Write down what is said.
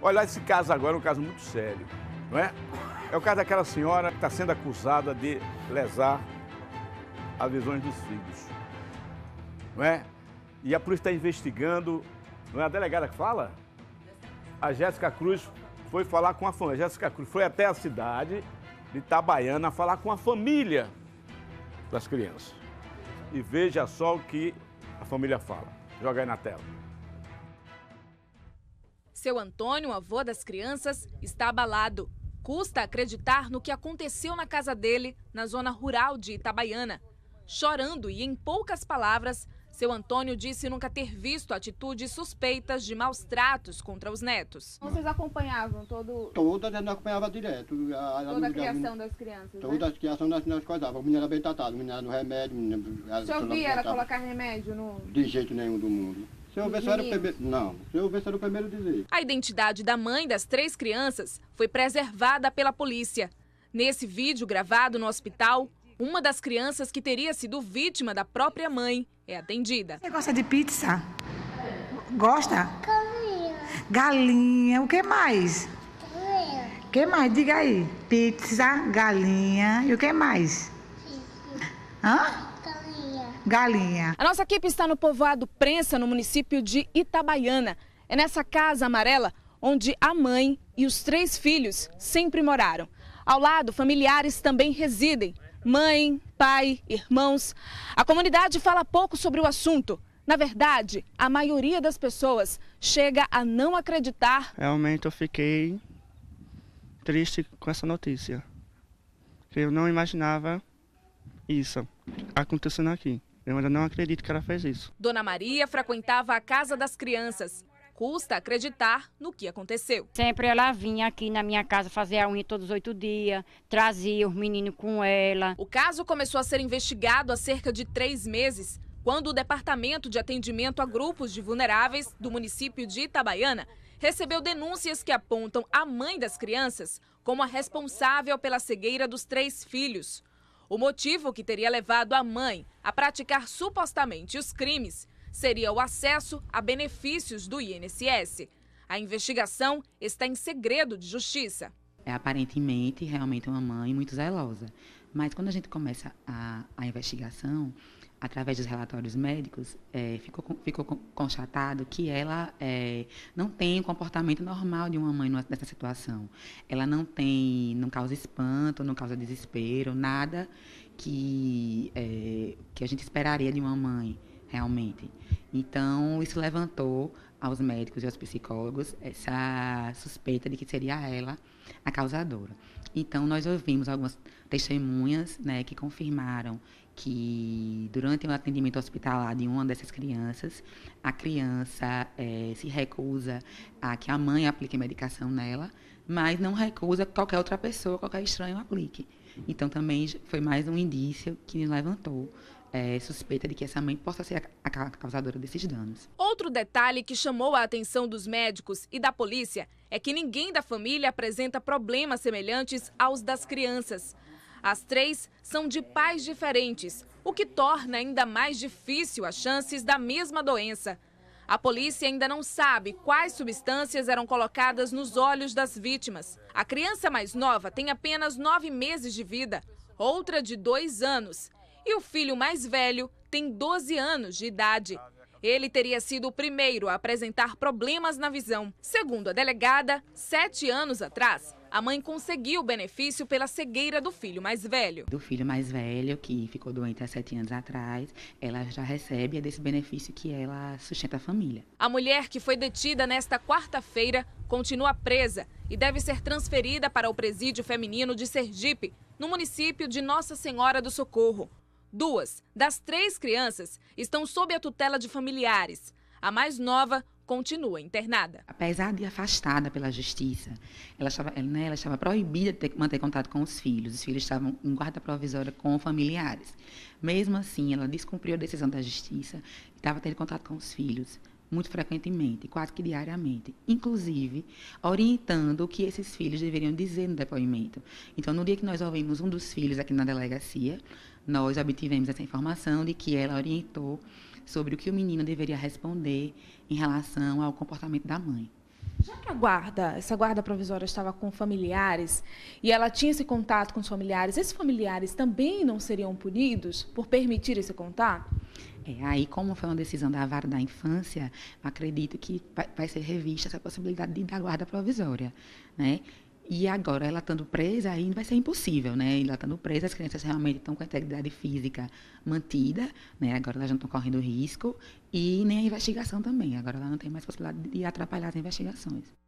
Olha, esse caso agora é um caso muito sério, não é? É o caso daquela senhora que está sendo acusada de lesar as visões dos filhos, não é? E a polícia está investigando, não é a delegada que fala? A Jéssica Cruz foi falar com a família. Jéssica Cruz foi até a cidade de Itabaiana falar com a família das crianças. E veja só o que a família fala. Joga aí na tela. Seu Antônio, avô das crianças, está abalado. Custa acreditar no que aconteceu na casa dele, na zona rural de Itabaiana. Chorando e em poucas palavras, seu Antônio disse nunca ter visto atitudes suspeitas de maus tratos contra os netos. Vocês acompanhavam todo... Toda, nós acompanhava direto. A, toda a criação das crianças, Toda né? a criação das nós O menino era bem tratado, o menino era no remédio. O menino, o senhor via ela colocar remédio no... De jeito nenhum do mundo eu ver se era o primeiro. Não, se eu ver se era o primeiro dizer. A identidade da mãe das três crianças foi preservada pela polícia. Nesse vídeo gravado no hospital, uma das crianças que teria sido vítima da própria mãe é atendida. Você gosta de pizza? Gosta? Galinha. Galinha. O que mais? Galinha. O que mais? Diga aí. Pizza, galinha. E o que mais? Pizza. Hã? galinha. A nossa equipe está no povoado Prensa, no município de Itabaiana. É nessa casa amarela onde a mãe e os três filhos sempre moraram. Ao lado, familiares também residem. Mãe, pai, irmãos. A comunidade fala pouco sobre o assunto. Na verdade, a maioria das pessoas chega a não acreditar. Realmente eu fiquei triste com essa notícia. Eu não imaginava isso acontecendo aqui. Eu ainda não acredito que ela fez isso. Dona Maria frequentava a casa das crianças. Custa acreditar no que aconteceu. Sempre ela vinha aqui na minha casa fazer a unha todos os oito dias, trazia os meninos com ela. O caso começou a ser investigado há cerca de três meses, quando o Departamento de Atendimento a Grupos de Vulneráveis do município de Itabaiana recebeu denúncias que apontam a mãe das crianças como a responsável pela cegueira dos três filhos. O motivo que teria levado a mãe a praticar supostamente os crimes seria o acesso a benefícios do INSS. A investigação está em segredo de justiça é aparentemente realmente uma mãe muito zelosa. Mas quando a gente começa a, a investigação, através dos relatórios médicos, é, ficou, ficou constatado que ela é, não tem o comportamento normal de uma mãe nessa situação. Ela não tem, não causa espanto, não causa desespero, nada que, é, que a gente esperaria de uma mãe realmente. Então, isso levantou aos médicos e aos psicólogos essa suspeita de que seria ela a causadora. Então, nós ouvimos algumas testemunhas né, que confirmaram que durante o atendimento hospitalar de uma dessas crianças, a criança é, se recusa a que a mãe aplique medicação nela, mas não recusa que qualquer outra pessoa, qualquer estranho aplique. Então, também foi mais um indício que levantou é, suspeita de que essa mãe possa ser a, a causadora desses danos. Outro detalhe que chamou a atenção dos médicos e da polícia é que ninguém da família apresenta problemas semelhantes aos das crianças. As três são de pais diferentes, o que torna ainda mais difícil as chances da mesma doença. A polícia ainda não sabe quais substâncias eram colocadas nos olhos das vítimas. A criança mais nova tem apenas nove meses de vida, outra de dois anos e o filho mais velho tem 12 anos de idade. Ele teria sido o primeiro a apresentar problemas na visão. Segundo a delegada, sete anos atrás, a mãe conseguiu o benefício pela cegueira do filho mais velho. Do filho mais velho, que ficou doente há sete anos atrás, ela já recebe desse benefício que ela sustenta a família. A mulher que foi detida nesta quarta-feira continua presa e deve ser transferida para o presídio feminino de Sergipe, no município de Nossa Senhora do Socorro. Duas das três crianças estão sob a tutela de familiares. A mais nova continua internada. Apesar de afastada pela justiça, ela estava, né, ela estava proibida de ter, manter contato com os filhos. Os filhos estavam em guarda provisória com familiares. Mesmo assim, ela descumpriu a decisão da justiça e estava tendo contato com os filhos muito frequentemente, quase que diariamente, inclusive orientando o que esses filhos deveriam dizer no depoimento. Então, no dia que nós ouvimos um dos filhos aqui na delegacia, nós obtivemos essa informação de que ela orientou sobre o que o menino deveria responder em relação ao comportamento da mãe. Já que a guarda, essa guarda provisória estava com familiares e ela tinha esse contato com os familiares, esses familiares também não seriam punidos por permitir esse contato? É, aí, como foi uma decisão da vara da infância, acredito que vai, ser revista essa possibilidade de dar guarda provisória, né? E agora, ela estando presa, aí vai ser impossível, né? Ela estando presa, as crianças realmente estão com a integridade física mantida, né? Agora elas já não estão correndo risco. E nem a investigação também. Agora ela não tem mais possibilidade de atrapalhar as investigações.